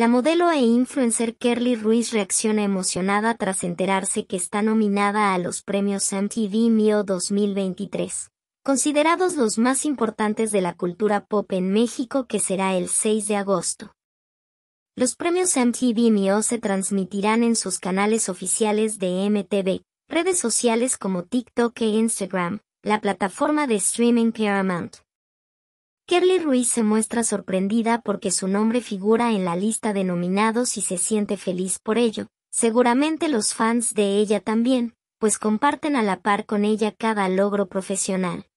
La modelo e influencer Kerly Ruiz reacciona emocionada tras enterarse que está nominada a los premios MTV Mio 2023, considerados los más importantes de la cultura pop en México que será el 6 de agosto. Los premios MTV Mio se transmitirán en sus canales oficiales de MTV, redes sociales como TikTok e Instagram, la plataforma de streaming Paramount. Kerly Ruiz se muestra sorprendida porque su nombre figura en la lista de nominados y se siente feliz por ello. Seguramente los fans de ella también, pues comparten a la par con ella cada logro profesional.